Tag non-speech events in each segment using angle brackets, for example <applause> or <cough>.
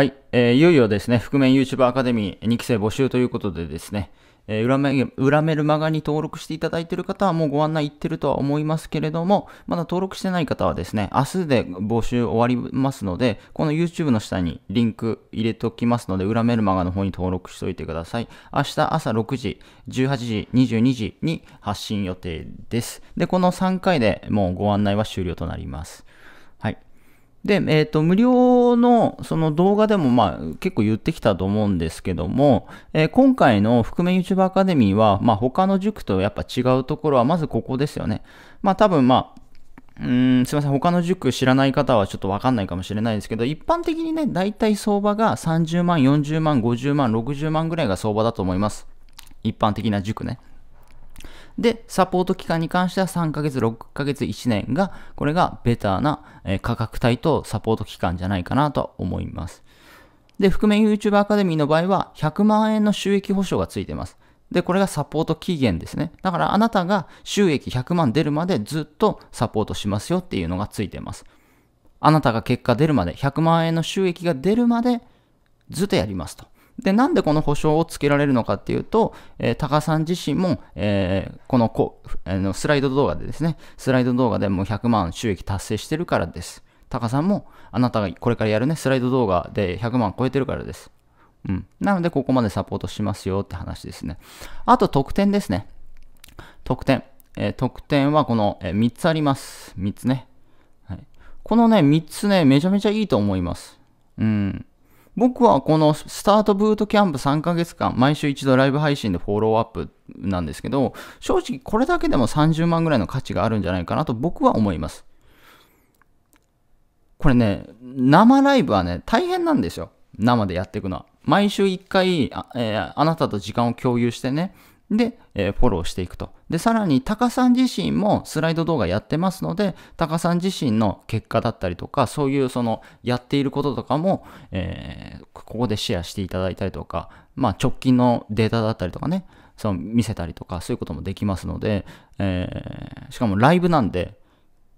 はい、えー、いよいよですね、覆面 YouTuber アカデミー2期生募集ということでですね、えー、裏め裏メルマガに登録していただいている方はもうご案内いってるとは思いますけれども、まだ登録してない方はですね、明日で募集終わりますので、この YouTube の下にリンク入れておきますので、裏メルマガの方に登録しておいてください。明日朝6時、18時、22時に発信予定です。で、この3回でもうご案内は終了となります。で、えっ、ー、と、無料のその動画でもまあ結構言ってきたと思うんですけども、えー、今回の覆面 YouTuber アカデミーは、まあ他の塾とやっぱ違うところは、まずここですよね。まあ多分まあ、うんすいません、他の塾知らない方はちょっとわかんないかもしれないですけど、一般的にね、大体相場が30万、40万、50万、60万ぐらいが相場だと思います。一般的な塾ね。で、サポート期間に関しては3ヶ月、6ヶ月、1年が、これがベターな、え価格帯とサポート期間じゃないかなと思います。で、覆面 YouTuber アカデミーの場合は、100万円の収益保証がついてます。で、これがサポート期限ですね。だからあなたが収益100万出るまでずっとサポートしますよっていうのがついてます。あなたが結果出るまで、100万円の収益が出るまでずっとやりますと。で、なんでこの保証をつけられるのかっていうと、えー、タカさん自身も、えー、このこあのスライド動画でですね、スライド動画でもう100万収益達成してるからです。タカさんも、あなたがこれからやるね、スライド動画で100万超えてるからです。うん。なので、ここまでサポートしますよって話ですね。あと、特典ですね。特典。えー、特典はこの、え3つあります。3つね。はい、このね、3つね、めちゃめちゃいいと思います。うん。僕はこのスタートブートキャンプ3ヶ月間、毎週一度ライブ配信でフォローアップなんですけど、正直これだけでも30万ぐらいの価値があるんじゃないかなと僕は思います。これね、生ライブはね、大変なんですよ。生でやっていくのは。毎週1回あ、えー、あなたと時間を共有してね、で、えー、フォローしていくと。で、さらに、タカさん自身もスライド動画やってますので、タカさん自身の結果だったりとか、そういうその、やっていることとかも、えー、ここでシェアしていただいたりとか、まあ、直近のデータだったりとかね、その、見せたりとか、そういうこともできますので、えー、しかもライブなんで、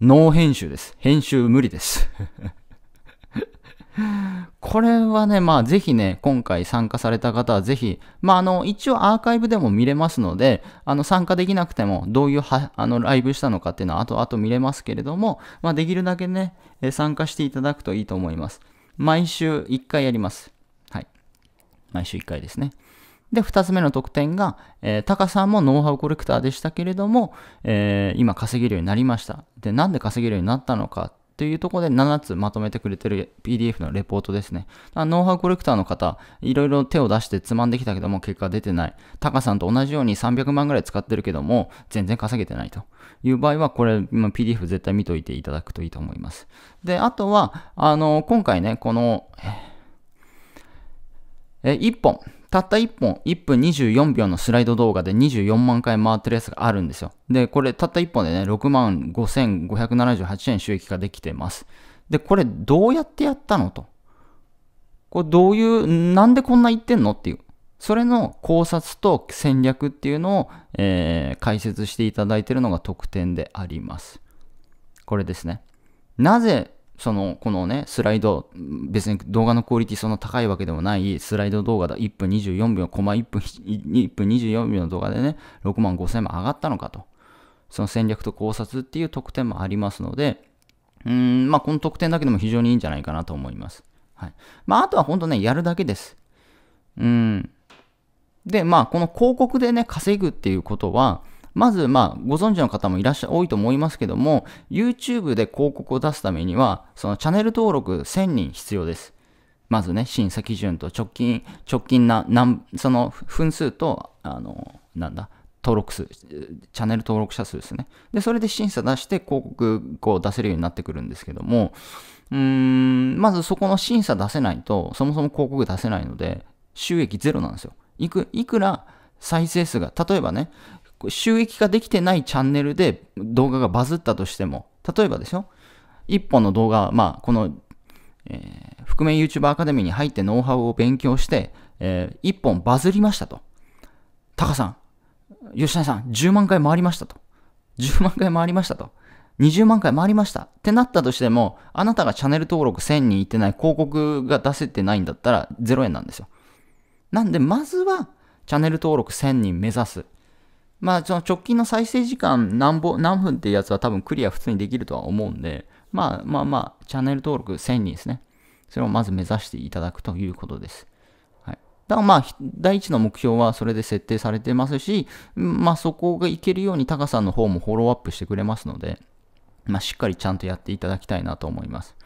ノー編集です。編集無理です。これはね、まあぜひね、今回参加された方はぜひ、まああの、一応アーカイブでも見れますので、あの、参加できなくても、どういうはあのライブしたのかっていうのは後々見れますけれども、まあできるだけね、参加していただくといいと思います。毎週1回やります。はい。毎週1回ですね。で、2つ目の特典が、えー、タカさんもノウハウコレクターでしたけれども、えー、今稼げるようになりました。で、なんで稼げるようになったのかというところで7つまとめてくれてる PDF のレポートですね。ノウハウコレクターの方、いろいろ手を出してつまんできたけども結果出てない。タカさんと同じように300万ぐらい使ってるけども全然稼げてないという場合はこれ PDF 絶対見といていただくといいと思います。で、あとは、あの、今回ね、この、え、1本。たった1本、1分24秒のスライド動画で24万回回ってるやつがあるんですよ。で、これたった1本でね、6万5578円収益化できてます。で、これどうやってやったのと。これどういう、なんでこんな言ってんのっていう。それの考察と戦略っていうのを、えー、解説していただいているのが特典であります。これですね。なぜその、このね、スライド、別に動画のクオリティそんな高いわけでもないスライド動画だ、1分24秒、コマ1分、1分24秒の動画でね、6万5千万上がったのかと。その戦略と考察っていう特典もありますので、うん、まあこの特典だけでも非常にいいんじゃないかなと思います。はい。まああとは本当ね、やるだけです。うん。で、まあこの広告でね、稼ぐっていうことは、まず、まあ、ご存知の方もいらっしゃ、多いと思いますけども、YouTube で広告を出すためには、そのチャンネル登録1000人必要です。まずね、審査基準と直近、直近な、なんその分数と、あの、なんだ、登録数、チャンネル登録者数ですね。で、それで審査出して広告を出せるようになってくるんですけども、うーん、まずそこの審査出せないと、そもそも広告出せないので、収益ゼロなんですよ。いくいくら再生数が、例えばね、収益化できてないチャンネルで動画がバズったとしても、例えばですよ、一本の動画、まあ、この、えー、覆面 YouTuber アカデミーに入ってノウハウを勉強して、えー、一本バズりましたと。タカさん、吉谷さん、10万回回りましたと。10万回回りましたと。20万回回りましたってなったとしても、あなたがチャンネル登録1000人いってない、広告が出せてないんだったら0円なんですよ。なんで、まずはチャンネル登録1000人目指す。まあ、その直近の再生時間何ぼ何分っていうやつは多分クリア普通にできるとは思うんで、まあまあまあ、チャンネル登録1000人ですね。それをまず目指していただくということです。はい。だからまあ、第一の目標はそれで設定されてますし、まあそこがいけるようにタカさんの方もフォローアップしてくれますので、まあしっかりちゃんとやっていただきたいなと思います。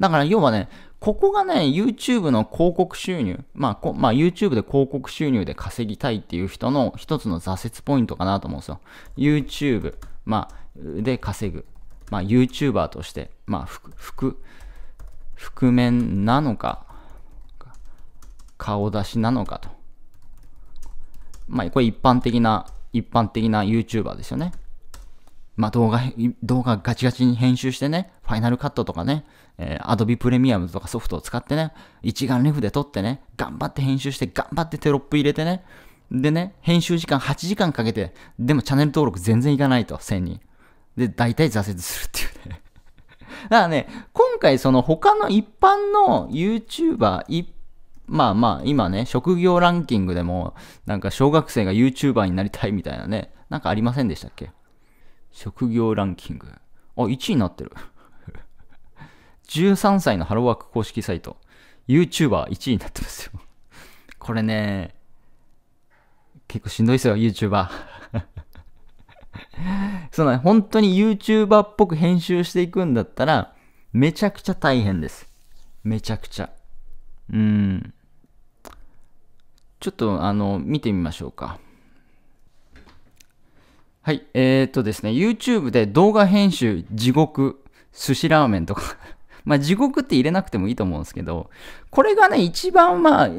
だから要はね、ここがね、YouTube の広告収入、まあこ、まあ、YouTube で広告収入で稼ぎたいっていう人の一つの挫折ポイントかなと思うんですよ。YouTube、まあ、で稼ぐ。まあ、YouTuber として、まあ、服、覆面なのか、顔出しなのかと。まあ、これ一般的な、一般的な YouTuber ですよね。まあ、動画、動画ガチガチに編集してね、ファイナルカットとかね、えー、Adobe プレミアムとかソフトを使ってね、一眼レフで撮ってね、頑張って編集して、頑張ってテロップ入れてね、でね、編集時間8時間かけて、でもチャンネル登録全然いかないと、1000人。で、大体挫折するっていうね。<laughs> だからね、今回その他の一般の YouTuber、まあまあ、今ね、職業ランキングでも、なんか小学生が YouTuber になりたいみたいなね、なんかありませんでしたっけ職業ランキング。あ、1位になってる。13 <laughs> 歳のハローワーク公式サイト。YouTuber1 位になってますよ。これね、結構しんどいですよ、YouTuber。<laughs> その、ね、本当に YouTuber っぽく編集していくんだったら、めちゃくちゃ大変です。めちゃくちゃ。うん。ちょっと、あの、見てみましょうか。はい、えー、っとですね、YouTube で動画編集、地獄、寿司ラーメンとか <laughs> まあ、地獄って入れなくてもいいと思うんですけど、これがね、一番まあ、い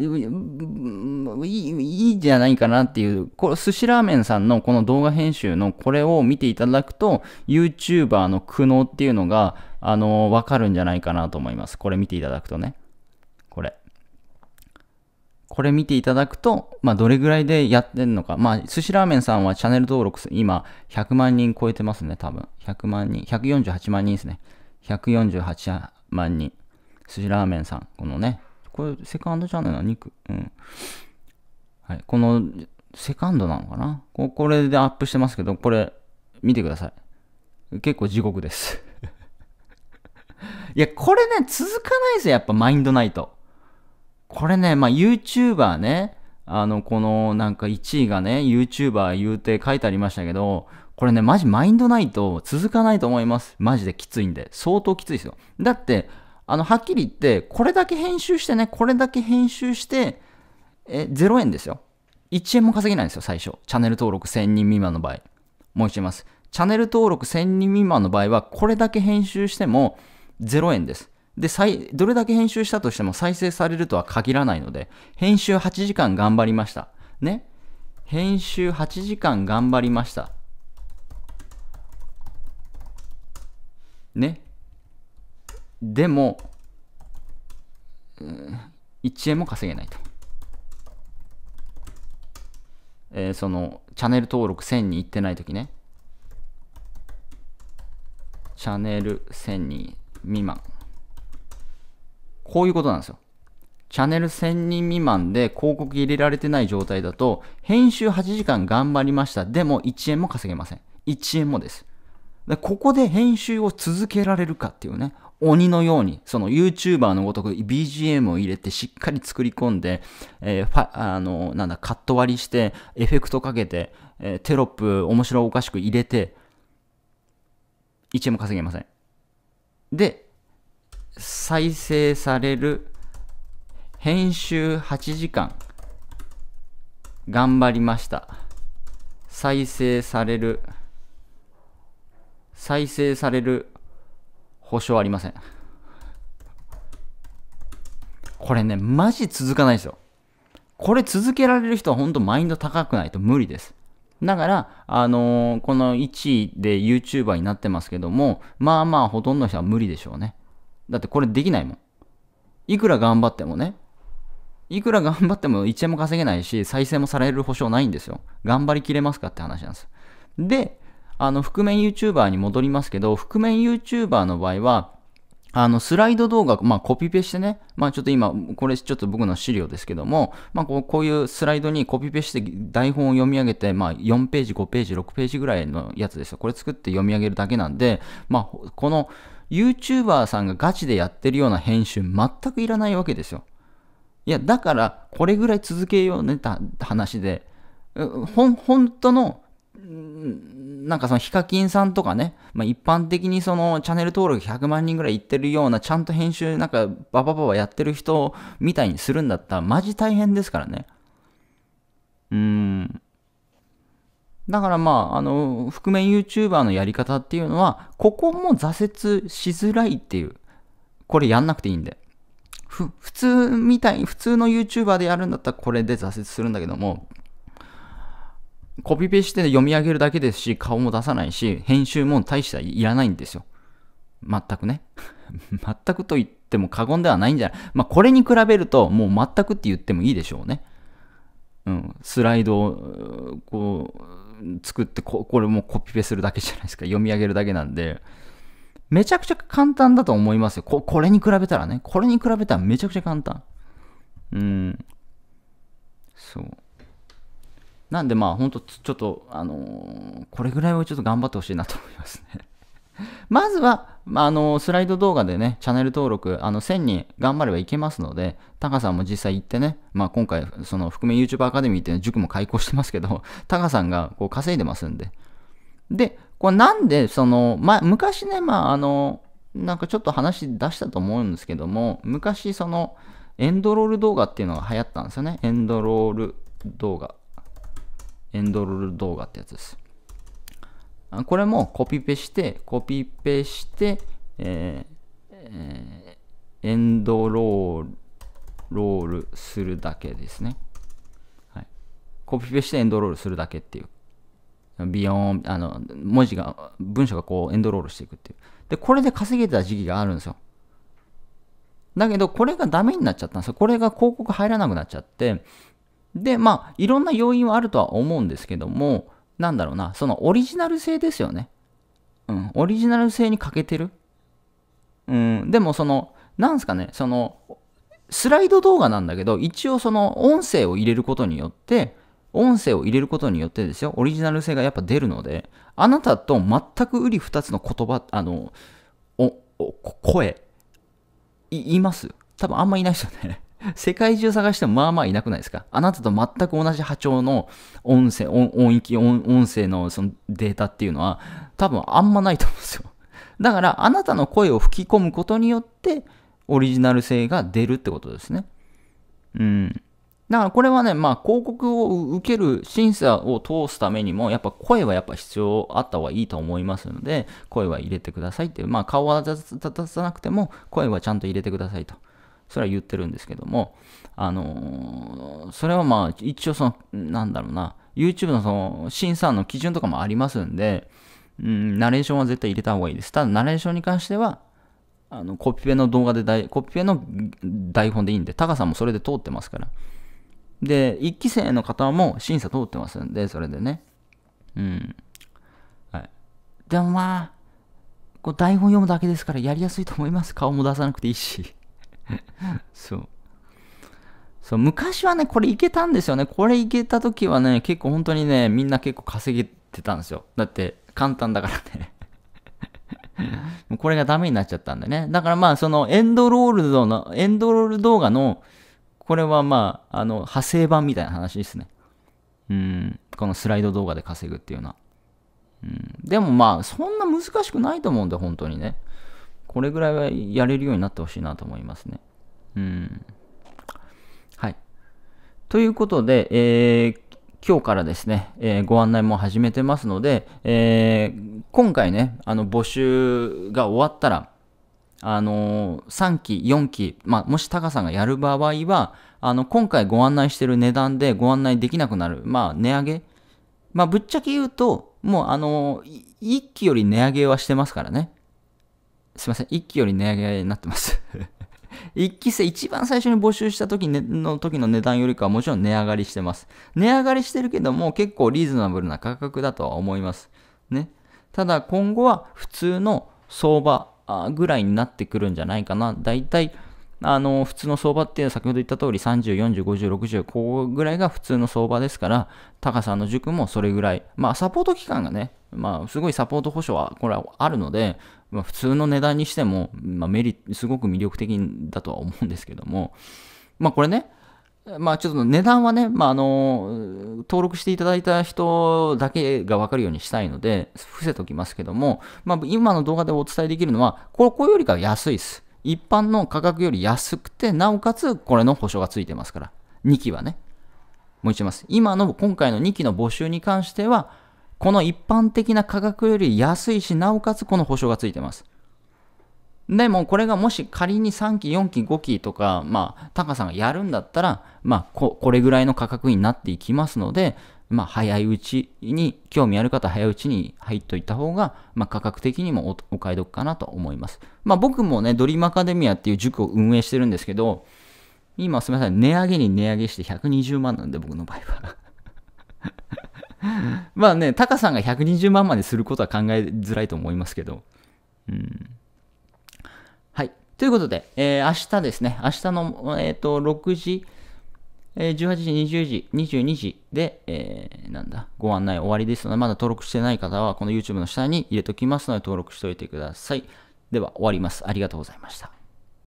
いいじゃないかなっていう、この寿司ラーメンさんのこの動画編集のこれを見ていただくと、YouTuber の苦悩っていうのが、あの、わかるんじゃないかなと思います。これ見ていただくとね。これ。これ見ていただくと、まあ、どれぐらいでやってんのか。まあ、寿司ラーメンさんはチャンネル登録、今、100万人超えてますね、多分。100万人、148万人ですね。148万人。寿司ラーメンさん。このね、これ、セカンドチャンネルの肉。うん。はい。この、セカンドなのかなここれでアップしてますけど、これ、見てください。結構地獄です <laughs> いや、これね、続かないですよ、やっぱマインドないと。これね、まあ YouTuber ね、あの、このなんか1位がね、YouTuber 言うて書いてありましたけど、これね、マジマインドないと続かないと思います。マジできついんで。相当きついですよ。だって、あの、はっきり言って、これだけ編集してね、これだけ編集して、え、0円ですよ。1円も稼げないんですよ、最初。チャンネル登録1000人未満の場合。もう一度言います。チャンネル登録1000人未満の場合は、これだけ編集しても0円です。で、どれだけ編集したとしても再生されるとは限らないので、編集8時間頑張りました。ね。編集8時間頑張りました。ね。でも、1円も稼げないと。えー、その、チャンネル登録1000に行ってないときね。チャンネル1000人未満。こういうことなんですよ。チャンネル1000人未満で広告入れられてない状態だと、編集8時間頑張りました。でも1円も稼げません。1円もです。でここで編集を続けられるかっていうね、鬼のように、その YouTuber のごとく BGM を入れてしっかり作り込んで、えー、あの、なんだ、カット割りして、エフェクトかけて、えー、テロップ面白おかしく入れて、1円も稼げません。で、再生される編集8時間頑張りました再生される再生される保証ありませんこれねマジ続かないですよこれ続けられる人は本当マインド高くないと無理ですだから、あのー、この1位で YouTuber になってますけども、まあまあほとんどの人は無理でしょうね。だってこれできないもん。いくら頑張ってもね、いくら頑張っても1円も稼げないし、再生もされる保証ないんですよ。頑張りきれますかって話なんです。で、あの、覆面 YouTuber に戻りますけど、覆面 YouTuber の場合は、あの、スライド動画、まあ、コピペしてね、まあ、ちょっと今、これちょっと僕の資料ですけども、まあ、こう、こういうスライドにコピペして台本を読み上げて、まあ、4ページ、5ページ、6ページぐらいのやつですよ。これ作って読み上げるだけなんで、まあ、この、YouTuber さんがガチでやってるような編集全くいらないわけですよ。いや、だからこれぐらい続けようねって話で、ほん、本当の、なんかそのヒカキンさんとかね、まあ、一般的にそのチャンネル登録100万人ぐらいいってるようなちゃんと編集なんかババババやってる人みたいにするんだったらマジ大変ですからね。うーん。だからまあ、あの、覆面 YouTuber のやり方っていうのは、ここも挫折しづらいっていう。これやんなくていいんで。ふ、普通みたい、普通の YouTuber でやるんだったらこれで挫折するんだけども、コピペして読み上げるだけですし、顔も出さないし、編集も大したいらないんですよ。全くね。<laughs> 全くと言っても過言ではないんじゃない。まあ、これに比べると、もう全くって言ってもいいでしょうね。うん、スライドを、こう、作ってこ、これもコピペするだけじゃないですか。読み上げるだけなんで、めちゃくちゃ簡単だと思いますよ。ここれに比べたらね。これに比べたらめちゃくちゃ簡単。うん。そう。なんでまあ、ほんと、ちょっと、あのー、これぐらいはちょっと頑張ってほしいなと思いますね。<laughs> まずは、まあ、あの、スライド動画でね、チャンネル登録、あの、1000人頑張ればいけますので、タカさんも実際行ってね、まあ、今回、その、含め YouTuber アカデミーっていう塾も開講してますけど、<laughs> タカさんがこう稼いでますんで。で、これなんで、その、まあ、昔ね、まあ、あの、なんかちょっと話出したと思うんですけども、昔、その、エンドロール動画っていうのが流行ったんですよね。エンドロール動画。エンドロール動画ってやつです。これもコピペして、コピペして、えーえー、エンドロールするだけですね。はい、コピペしてエンドロールするだけっていう。ビヨーン、あの、文字が、文章がこうエンドロールしていくっていう。で、これで稼げた時期があるんですよ。だけど、これがダメになっちゃったんですよ。これが広告入らなくなっちゃって。で、まあ、いろんな要因はあるとは思うんですけども、なんだろうな、そのオリジナル性ですよね。うん、オリジナル性に欠けてる。うん、でもその、なんすかね、その、スライド動画なんだけど、一応その音声を入れることによって、音声を入れることによってですよ、オリジナル性がやっぱ出るので、あなたと全くうり二つの言葉、あの、お、お声、い、います多分あんまいないですよね世界中探してもまあまあいなくないですかあなたと全く同じ波長の音声、音域、音声のそのデータっていうのは多分あんまないと思うんですよ。だからあなたの声を吹き込むことによってオリジナル性が出るってことですね。うん。だからこれはね、まあ広告を受ける審査を通すためにも、やっぱ声はやっぱ必要あった方がいいと思いますので、声は入れてくださいっていう、まあ顔は出さなくても声はちゃんと入れてくださいと。それは言ってるんですけども、あのー、それはまあ、一応その、なんだろうな、YouTube のその、審査の基準とかもありますんで、うん、ナレーションは絶対入れた方がいいです。ただ、ナレーションに関しては、あの、コピペの動画で大、コピペの台本でいいんで、タカさんもそれで通ってますから。で、1期生の方も審査通ってますんで、それでね。うん。はい。でもまあ、こう台本読むだけですからやりやすいと思います。顔も出さなくていいし。そうそう昔はねこれいけたんですよねこれいけた時はね結構本当にねみんな結構稼げてたんですよだって簡単だからね <laughs> これがダメになっちゃったんでね。だからまあ、そのエンドロールの、エンドロール動画の、これはまあ、あの、派生版みたいな話ですね。うん。このスライド動画で稼ぐっていうのは。うん。でもまあ、そんな難しくないと思うんで、本当にね。これぐらいはやれるようになってほしいなと思いますね。うん。はい。ということで、えー、今日からですね、えー、ご案内も始めてますので、えー、今回ね、あの、募集が終わったら、あのー、3期、4期、まあ、もしタカさんがやる場合は、あの、今回ご案内してる値段でご案内できなくなる、まあ、値上げ。まあ、ぶっちゃけ言うと、もう、あのー、1期より値上げはしてますからね。すいません、一期より値上げになってます <laughs> 一期生、一番最初に募集した時の時の値段よりかはもちろん値上がりしてます。値上がりしてるけども、結構リーズナブルな価格だとは思います。ね。ただ、今後は普通の相場ぐらいになってくるんじゃないかな。だいたい、あの、普通の相場っていうのは先ほど言った通り30、40、50、60、こぐらいが普通の相場ですから、高さの塾もそれぐらい。まあ、サポート期間がね、まあ、すごいサポート保証は、これはあるので、まあ、普通の値段にしても、まあ、メリすごく魅力的だとは思うんですけども、まあ、これね、まあ、ちょっと値段はね、まあ、あの、登録していただいた人だけがわかるようにしたいので、伏せときますけども、まあ、今の動画でお伝えできるのは、これよりかは安いです。一般の価格より安くて、なおかつこれの保証がついてますから。2期はね。もう一度言います。今の、今回の2期の募集に関しては、この一般的な価格より安いし、なおかつこの保証がついてます。でもこれがもし仮に3期、4期、5期とか、まあ、タカさんがやるんだったら、まあこ、これぐらいの価格になっていきますので、まあ、早いうちに、興味ある方は早いうちに入っといた方が、まあ、価格的にもお買い得かなと思います。まあ、僕もね、ドリームアカデミアっていう塾を運営してるんですけど、今すみません、値上げに値上げして120万なんで、僕の場合は <laughs> まあね、タカさんが120万まですることは考えづらいと思いますけど。うん。はい。ということで、えー、明日ですね、明日の、えっ、ー、と、6時、えー、18時、20時、22時で、えー、なんだ、ご案内終わりですので、まだ登録してない方は、この YouTube の下に入れておきますので、登録しておいてください。では、終わります。ありがとうございました。